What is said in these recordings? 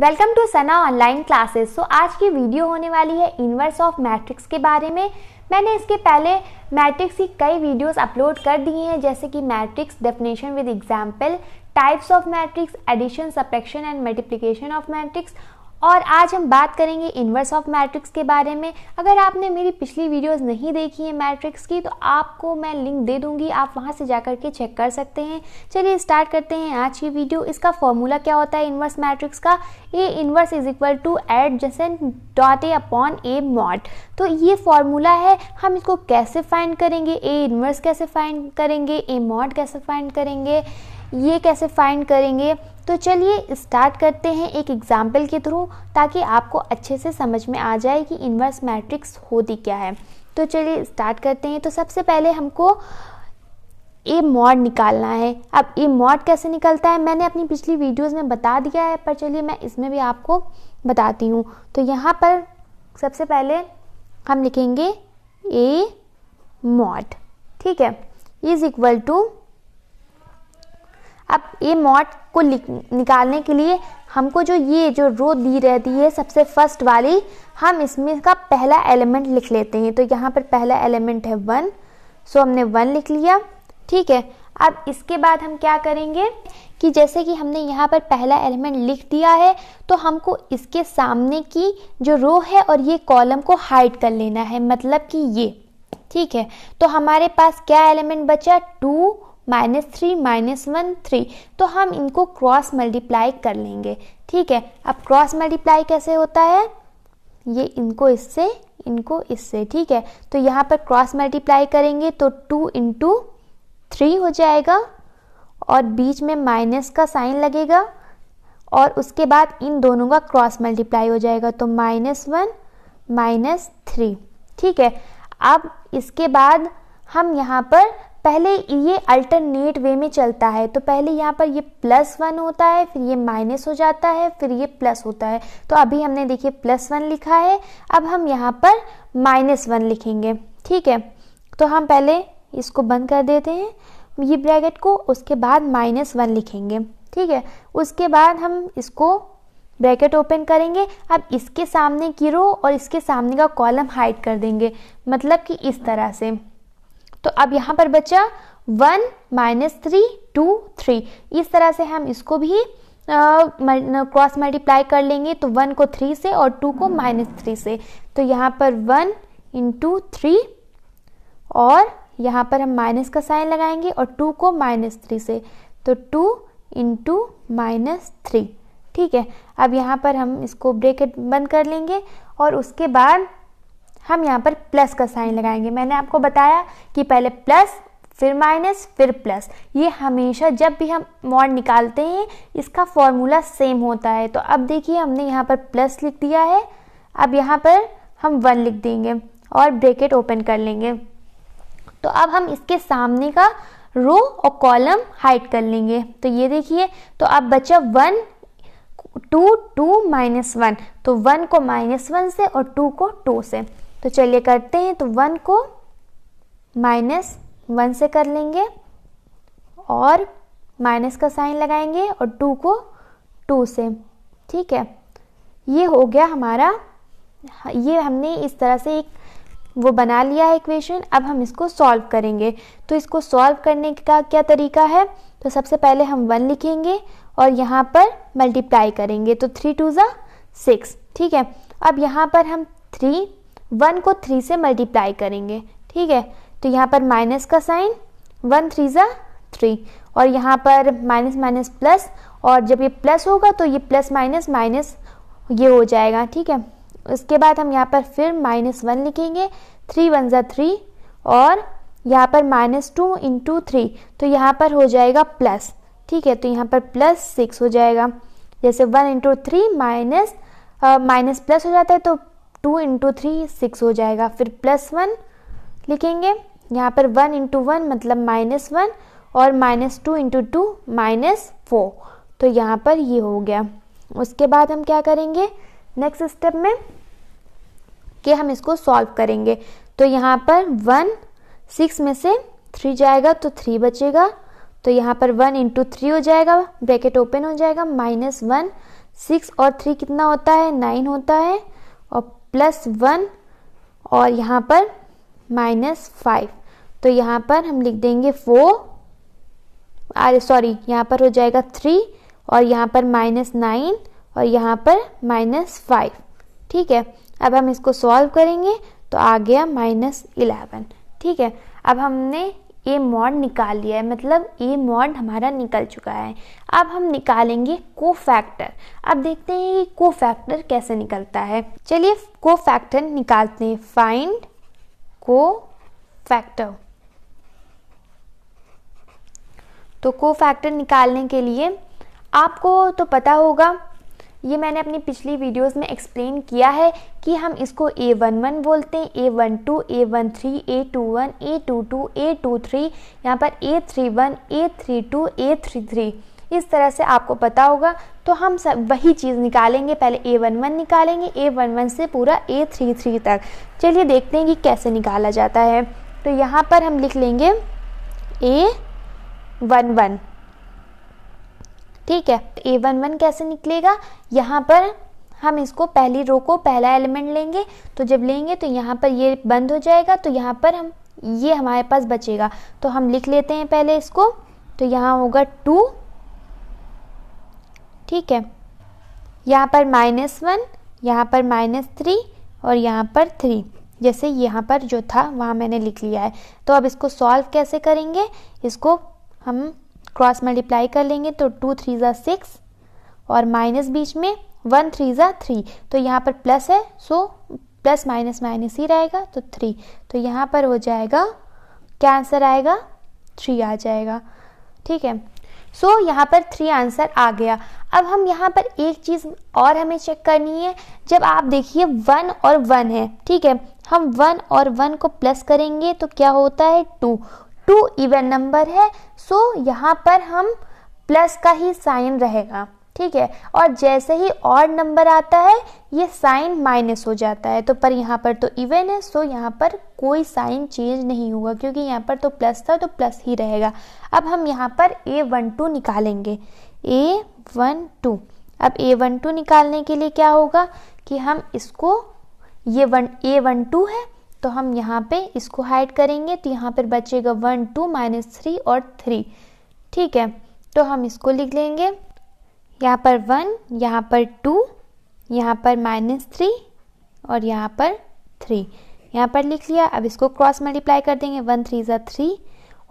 welcome to Sana online classes so आज की video होने वाली है इनवर्स ऑफ मैट्रिक्स के बारे में मैंने इसके पहले मैट्रिक्स की कई वीडियोस अपलोड कर दिए हैं जैसे कि matrix definition with example types of matrix addition subtraction and multiplication of matrix और आज हम बात करेंगे इन्वर्स ऑफ मैट्रिक्स के बारे में अगर आपने मेरी पिछली वीडियोस नहीं देखी है मैट्रिक्स की तो आपको मैं लिंक दे दूंगी आप वहां से जाकर के चेक कर सकते हैं चलिए स्टार्ट करते हैं आज की वीडियो इसका फॉर्मूला क्या होता है इन्वर्स मैट्रिक्स का A inverse is equal to adjacent dot A upon A mod तो ये फॉर्मूला है हम इसको कैसे फाइंड करेंगे ए इन्वर्स कैसे फाइंड करेंगे ए मॉट कैसे फाइंड करेंगे ये कैसे फाइंड करेंगे तो चलिए स्टार्ट करते हैं एक एग्जाम्पल के थ्रू ताकि आपको अच्छे से समझ में आ जाए कि इन्वर्स मैट्रिक्स होती क्या है तो चलिए स्टार्ट करते हैं तो सबसे पहले हमको ए मॉड निकालना है अब ए मॉड कैसे निकलता है मैंने अपनी पिछली वीडियोस में बता दिया है पर चलिए मैं इसमें भी आपको बताती हूँ तो यहाँ पर सबसे पहले हम लिखेंगे ए मॉड ठीक है इज इक्वल टू अब ये मॉट को निकालने के लिए हमको जो ये जो रो दी रहती है सबसे फर्स्ट वाली हम इसमें का पहला एलिमेंट लिख लेते हैं तो यहाँ पर पहला एलिमेंट है वन सो हमने वन लिख लिया ठीक है अब इसके बाद हम क्या करेंगे कि जैसे कि हमने यहाँ पर पहला एलिमेंट लिख दिया है तो हमको इसके सामने की जो रो है और ये कॉलम को हाइड कर लेना है मतलब कि ये ठीक है तो हमारे पास क्या एलिमेंट बचा two minus three minus one three तो हम इनको क्रॉस मल्टीप्लाई कर लेंगे ठीक है अब क्रॉस मल्टीप्लाई कैसे होता है ये इनको इससे इनको इससे ठीक है तो यहाँ पर क्रॉस मल्टीप्लाई करेंगे तो टू इंटू थ्री हो जाएगा और बीच में माइनस का साइन लगेगा और उसके बाद इन दोनों का क्रॉस मल्टीप्लाई हो जाएगा तो माइनस वन माइनस थ्री ठीक है अब इसके बाद हम यहाँ पर पहले ये अल्टरनेट वे में चलता है तो पहले यहाँ पर ये प्लस वन होता है फिर ये माइनस हो जाता है फिर ये प्लस होता है तो अभी हमने देखिए प्लस वन लिखा है अब हम यहाँ पर माइनस वन लिखेंगे ठीक है तो हम पहले इसको बंद कर देते हैं ये ब्रैकेट को उसके बाद माइनस वन लिखेंगे ठीक है उसके बाद हम इसको ब्रैकेट ओपन करेंगे अब इसके सामने की रो और इसके सामने का कॉलम हाइड कर देंगे मतलब कि इस तरह से तो अब यहाँ पर बचा one minus three two three इस तरह से हम इसको भी क्रॉस uh, मल्टीप्लाई कर लेंगे तो वन को थ्री से और टू को माइनस थ्री से तो यहाँ पर वन इंटू थ्री और यहाँ पर हम माइनस का साइन लगाएंगे और टू को माइनस थ्री से तो टू इंटू माइनस थ्री ठीक है अब यहाँ पर हम इसको ब्रेकेट बंद कर लेंगे और उसके बाद हम यहाँ पर प्लस का साइन लगाएंगे मैंने आपको बताया कि पहले प्लस फिर माइनस फिर प्लस ये हमेशा जब भी हम मॉड निकालते हैं इसका फॉर्मूला सेम होता है तो अब देखिए हमने यहाँ पर प्लस लिख दिया है अब यहाँ पर हम वन लिख देंगे और ब्रेकेट ओपन कर लेंगे तो अब हम इसके सामने का रो और कॉलम हाइड कर लेंगे तो ये देखिए तो अब बचा one two two minus one तो वन को माइनस वन से और टू को टू से तो चलिए करते हैं तो वन को माइनस वन से कर लेंगे और माइनस का साइन लगाएंगे और टू को टू से ठीक है ये हो गया हमारा ये हमने इस तरह से एक वो बना लिया है इक्वेशन अब हम इसको सॉल्व करेंगे तो इसको सॉल्व करने का क्या तरीका है तो सबसे पहले हम वन लिखेंगे और यहाँ पर मल्टीप्लाई करेंगे तो थ्री टू ज़ा सिक्स ठीक है अब यहाँ पर हम थ्री वन को थ्री से मल्टीप्लाई करेंगे ठीक है तो यहाँ पर माइनस का साइन वन थ्री ज़ा थ्री और यहाँ पर माइनस माइनस प्लस और जब ये प्लस होगा तो ये प्लस माइनस माइनस ये हो जाएगा ठीक है उसके बाद हम यहाँ पर फिर माइनस वन लिखेंगे थ्री वन ज़ा थ्री और यहाँ पर माइनस टू इंटू थ्री तो यहाँ पर हो जाएगा प्लस ठीक है तो यहाँ पर प्लस सिक्स हो जाएगा जैसे one into three minus minus plus हो जाता है तो टू इंटू थ्री सिक्स हो जाएगा फिर प्लस वन लिखेंगे यहाँ पर वन इंटू वन मतलब माइनस वन और minus two into two minus four तो यहाँ पर ये हो गया उसके बाद हम क्या करेंगे नेक्स्ट स्टेप में कि हम इसको सॉल्व करेंगे तो यहाँ पर वन सिक्स में से थ्री जाएगा तो थ्री बचेगा तो यहाँ पर वन इंटू थ्री हो जाएगा ब्रैकेट ओपन हो जाएगा माइनस वन सिक्स और थ्री कितना होता है नाइन होता है प्लस वन और यहाँ पर माइनस फाइव तो यहाँ पर हम लिख देंगे फोर अरे सॉरी यहाँ पर हो जाएगा थ्री और यहाँ पर माइनस नाइन और यहाँ पर माइनस फाइव ठीक है अब हम इसको सॉल्व करेंगे तो आ गया माइनस इलेवन ठीक है अब हमने ए मॉड निकाल लिया है मतलब ए मॉड हमारा निकल चुका है अब हम निकालेंगे को फैक्टर अब देखते हैं कि को फैक्टर कैसे निकलता है चलिए को फैक्टर निकालते हैं फाइंड को फैक्टर तो को फैक्टर निकालने के लिए आपको तो पता होगा ये मैंने अपनी पिछली वीडियोस में एक्सप्लेन किया है कि हम इसको ए वन वन बोलते हैं A one two A one three A two one A two two A two three यहाँ पर A three one A three two A three three इस तरह से आपको पता होगा तो हम सब वही चीज़ निकालेंगे पहले ए वन वन निकालेंगे ए वन वन से पूरा ए थ्री थ्री तक चलिए देखते हैं कि कैसे निकाला जाता है तो यहाँ पर हम लिख लेंगे ए वन वन ठीक है तो ए वन वन कैसे निकलेगा यहाँ पर हम इसको पहली रो को पहला एलिमेंट लेंगे तो जब लेंगे तो यहाँ पर ये बंद हो जाएगा तो यहाँ पर हम ये हमारे पास बचेगा तो हम लिख लेते हैं पहले इसको तो यहाँ होगा टू ठीक है यहाँ पर माइनस वन यहाँ पर माइनस थ्री और यहाँ पर थ्री जैसे यहाँ पर जो था वहाँ मैंने लिख लिया है तो अब इसको सॉल्व कैसे करेंगे इसको हम क्रॉस मल्टीप्लाई कर लेंगे तो टू थ्री ज़ा सिक्स और माइनस बीच में वन थ्री ज़ा थ्री तो यहाँ पर प्लस है सो प्लस माइनस माइनस ही रहेगा तो थ्री तो यहाँ पर हो जाएगा क्या आंसर आएगा थ्री आ जाएगा ठीक है सो so, यहाँ पर थ्री आंसर आ गया अब हम यहाँ पर एक चीज़ और हमें चेक करनी है जब आप देखिए वन और वन है ठीक है हम वन और वन को प्लस करेंगे तो क्या होता है टू टू इवन नंबर है सो यहाँ पर हम प्लस का ही साइन रहेगा ठीक है और जैसे ही और नंबर आता है ये साइन माइनस हो जाता है तो पर यहाँ पर तो इवन है सो यहाँ पर कोई साइन चेंज नहीं होगा क्योंकि यहाँ पर तो प्लस था तो प्लस ही रहेगा अब हम यहाँ पर ए वन टू निकालेंगे ए वन टू अब ए वन टू निकालने के लिए क्या होगा कि हम इसको ये वन ए वन टू है तो हम यहाँ पे इसको हाइड करेंगे तो यहाँ पर बचेगा वन टू माइनस थ्री और थ्री ठीक है तो हम इसको लिख लेंगे यहाँ पर वन यहाँ पर टू यहाँ पर माइनस थ्री और यहाँ पर थ्री यहाँ पर लिख लिया अब इसको क्रॉस मल्टीप्लाई कर देंगे वन थ्री ज़ा थ्री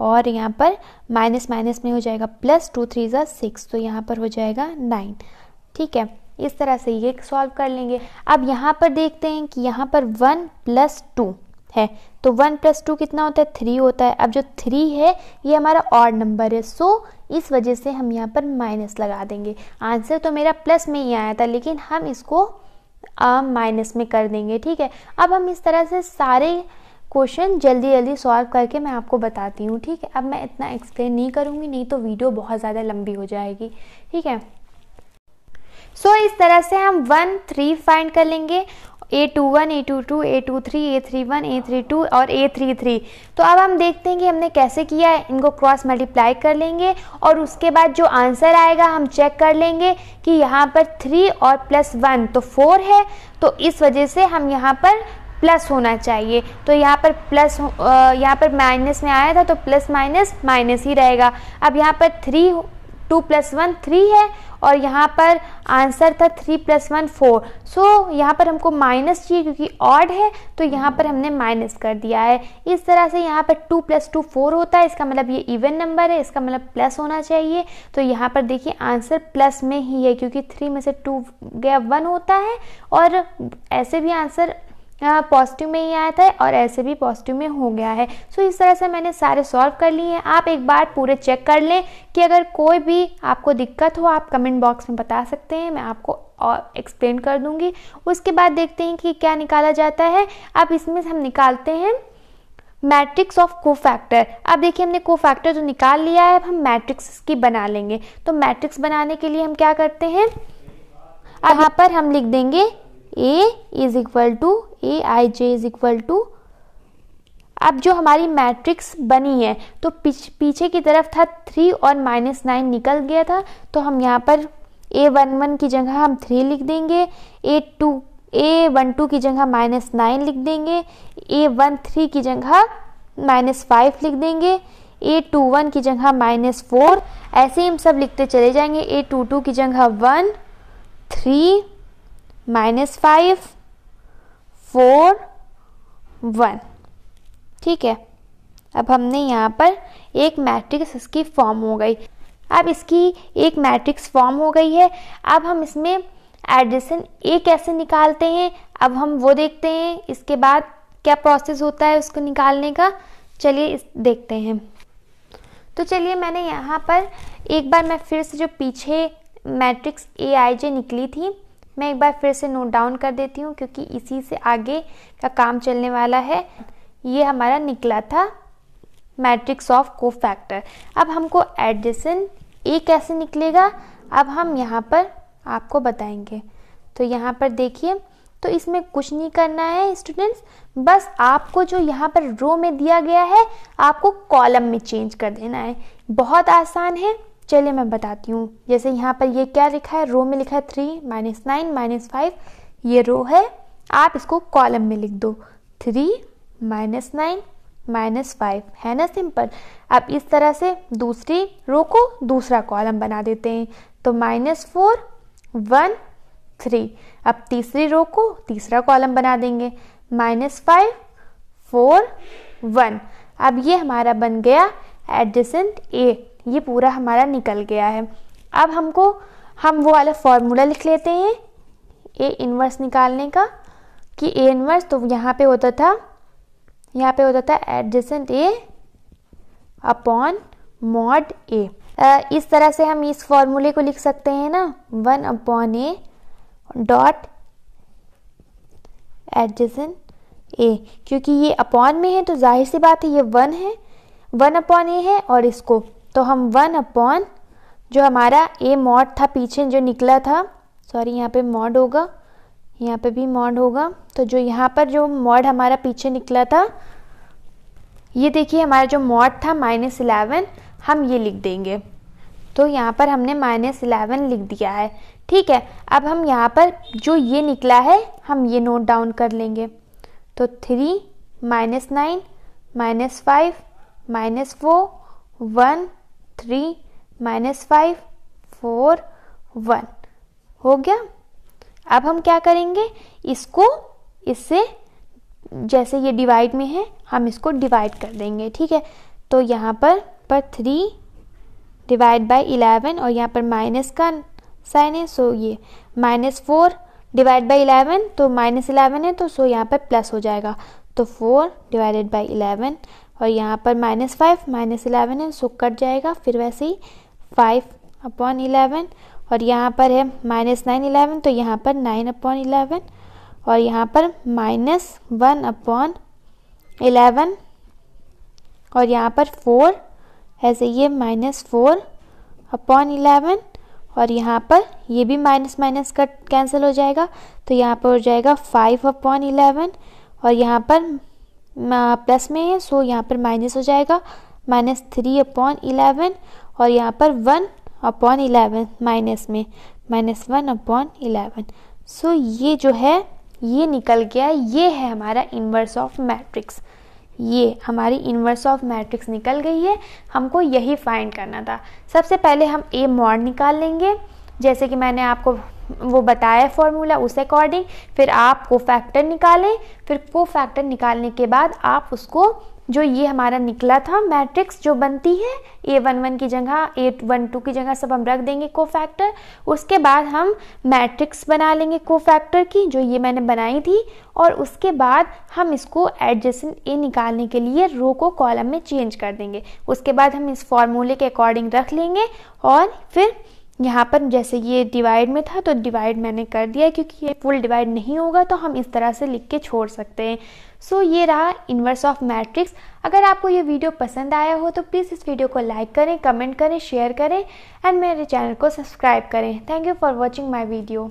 और यहाँ पर माइनस माइनस में हो जाएगा प्लस टू थ्री ज़ा सिक्स तो यहाँ पर हो जाएगा नाइन ठीक है इस तरह से ये सॉल्व कर लेंगे अब यहाँ पर देखते हैं कि यहाँ पर वन प्लस टू है तो वन प्लस टू कितना होता है थ्री होता है अब जो थ्री है ये हमारा ऑड नंबर है सो इस वजह से हम यहाँ पर माइनस लगा देंगे आंसर तो मेरा प्लस में ही आया था लेकिन हम इसको माइनस में कर देंगे ठीक है अब हम इस तरह से सारे क्वेश्चन जल्दी जल्दी सॉल्व करके मैं आपको बताती हूँ ठीक है अब मैं इतना एक्सप्लेन नहीं करूँगी नहीं तो वीडियो बहुत ज़्यादा लंबी हो जाएगी ठीक है सो इस तरह से हम वन थ्री फाइंड कर लेंगे A two one A two two A two three A three one A three two और ए थ्री थ्री तो अब हम देखते हैं कि हमने कैसे किया है इनको क्रॉस मल्टीप्लाई कर लेंगे और उसके बाद जो आंसर आएगा हम चेक कर लेंगे कि यहाँ पर थ्री और प्लस वन तो फोर है तो इस वजह से हम यहाँ पर प्लस होना चाहिए तो यहाँ पर प्लस यहाँ पर माइनस में आया था तो प्लस माइनस माइनस ही रहेगा अब यहाँ पर three two plus one three है और यहाँ पर आंसर था three plus one four so यहाँ पर हमको माइनस चाहिए क्योंकि ऑड है तो यहाँ पर हमने माइनस कर दिया है इस तरह से यहाँ पर टू प्लस टू फोर होता है इसका मतलब ये इवन नंबर है इसका मतलब प्लस होना चाहिए तो यहाँ पर देखिए आंसर प्लस में ही है क्योंकि थ्री में से टू गया वन होता है और ऐसे भी आंसर पॉजिटिव में ही आया था और ऐसे भी पॉजिटिव में हो गया है सो इस तरह से मैंने सारे सॉल्व कर लिए हैं आप एक बार पूरे चेक कर लें कि अगर कोई भी आपको दिक्कत हो आप कमेंट बॉक्स में बता सकते हैं मैं आपको और एक्सप्लेन कर दूंगी उसके बाद देखते हैं कि क्या निकाला जाता है अब इसमें हम निकालते हैं मैट्रिक्स ऑफ को फैक्टर अब देखिए हमने को फैक्टर तो निकाल लिया है अब हम मैट्रिक्स की बना लेंगे तो मैट्रिक्स बनाने के लिए हम क्या करते हैं यहाँ पर हम लिख देंगे A is equal to A I J is equal to अब जो हमारी मैट्रिक्स बनी है तो पीछ, पीछे की तरफ था थ्री और माइनस नाइन निकल गया था तो हम यहाँ पर ए वन वन की जगह हम थ्री लिख देंगे A two A one two की जगह माइनस नाइन लिख देंगे ए वन थ्री की जगह माइनस फाइव लिख देंगे ए टू वन की जगह माइनस फोर ऐसे ही हम सब लिखते चले जाएंगे ए टू टू की जगह one three minus five four one ठीक है अब हमने यहाँ पर एक मैट्रिक्स इसकी फॉर्म हो गई अब इसकी एक मैट्रिक्स फॉर्म हो गई है अब हम इसमें एडिशन ए कैसे निकालते हैं अब हम वो देखते हैं इसके बाद क्या प्रोसेस होता है उसको निकालने का चलिए इस देखते हैं तो चलिए मैंने यहाँ पर एक बार मैं फिर से जो पीछे मैट्रिक्स ए आई जे निकली थी मैं एक बार फिर से नोट डाउन कर देती हूँ क्योंकि इसी से आगे का काम चलने वाला है ये हमारा निकला था मैट्रिक्स ऑफ को फैक्टर अब हमको एडजेसन ए कैसे निकलेगा अब हम यहाँ पर आपको बताएंगे तो यहाँ पर देखिए तो इसमें कुछ नहीं करना है स्टूडेंट्स बस आपको जो यहाँ पर रो में दिया गया है आपको कॉलम में चेंज कर देना है बहुत आसान है चलिए मैं बताती हूँ जैसे यहाँ पर ये क्या लिखा है रो में लिखा है three minus nine minus five ये रो है आप इसको कॉलम में लिख दो three minus nine minus five है ना सिंपल अब इस तरह से दूसरी रो को दूसरा कॉलम बना देते हैं तो माइनस फोर वन थ्री अब तीसरी रो को तीसरा कॉलम बना देंगे माइनस फाइव फोर वन अब ये हमारा बन गया एडजेसेंट ए ये पूरा हमारा निकल गया है अब हमको हम वो वाला फॉर्मूला लिख लेते हैं ए इनवर्स निकालने का कि ए इनवर्स तो यहाँ पे होता था यहाँ पे होता था adjacent A upon mod A इस तरह से हम इस फॉर्मूले को लिख सकते हैं ना one upon A dot adjacent A क्योंकि ये अपॉन में है तो जाहिर सी बात है ये वन है वन अपॉन ए है और इसको तो हम वन अपॉन जो हमारा ए मॉड था पीछे जो निकला था सॉरी यहाँ पे मॉड होगा यहाँ पे भी मॉड होगा तो जो यहाँ पर जो मॉड हमारा पीछे निकला था ये देखिए हमारा जो मॉड था माइनस इलेवन हम ये लिख देंगे तो यहाँ पर हमने माइनस इलेवन लिख दिया है ठीक है अब हम यहाँ पर जो ये निकला है हम ये नोट डाउन कर लेंगे तो three minus nine minus five minus four one three minus five four one हो गया अब हम क्या करेंगे इसको इससे जैसे ये डिवाइड में है हम इसको डिवाइड कर देंगे ठीक है तो यहाँ पर पर थ्री डिवाइड बाय इलेवन और यहाँ पर माइनस का साइन है सो ये minus four divide by eleven तो माइनस इलेवन है तो सो यहाँ पर प्लस हो जाएगा तो फोर डिवाइडेड बाई इलेवन और यहाँ पर माइनस फाइव माइनस इलेवन है सो कट जाएगा फिर वैसे ही फाइव अपॉन इलेवन और यहाँ पर है माइनस नाइन इलेवन तो यहाँ पर नाइन अपॉन इलेवन और यहाँ पर माइनस वन अपॉन इलेवन और यहाँ पर फोर ऐसे ये माइनस फोर अपॉन इलेवन और यहाँ पर ये भी माइनस माइनस कट कैंसिल हो जाएगा तो यहाँ पर हो जाएगा फाइव अपॉन इलेवन और यहाँ पर प्लस में है सो यहाँ पर माइनस हो जाएगा माइनस थ्री अपॉन इलेवन और यहाँ पर वन अपॉन इलेवन माइनस में minus one upon eleven so ये जो है ये निकल गया ये है हमारा इन्वर्स ऑफ मैट्रिक्स ये हमारी इन्वर्स ऑफ मैट्रिक्स निकल गई है हमको यही फाइंड करना था सबसे पहले हम ए मॉड निकाल लेंगे जैसे कि मैंने आपको वो बताया फॉर्मूला उस अकॉर्डिंग फिर आप को फैक्टर निकालें फिर को फैक्टर निकालने के बाद आप उसको जो ये हमारा निकला था मैट्रिक्स जो बनती है ए वन वन की जगह ए वन टू की जगह सब हम रख देंगे को फैक्टर उसके बाद हम मैट्रिक्स बना लेंगे को फैक्टर की जो ये मैंने बनाई थी और उसके बाद हम इसको एडजेसेंट ए निकालने के लिए रो को कॉलम में चेंज कर देंगे उसके बाद हम इस फॉर्मूले के अकॉर्डिंग रख लेंगे और फिर यहाँ पर जैसे ये डिवाइड में था तो डिवाइड मैंने कर दिया क्योंकि ये फुल डिवाइड नहीं होगा तो हम इस तरह से लिख के छोड़ सकते हैं सो so, ये रहा इन्वर्स ऑफ मैट्रिक्स अगर आपको ये वीडियो पसंद आया हो तो प्लीज़ इस वीडियो को लाइक करें कमेंट करें शेयर करें एंड मेरे चैनल को सब्सक्राइब करें thank you for watching my video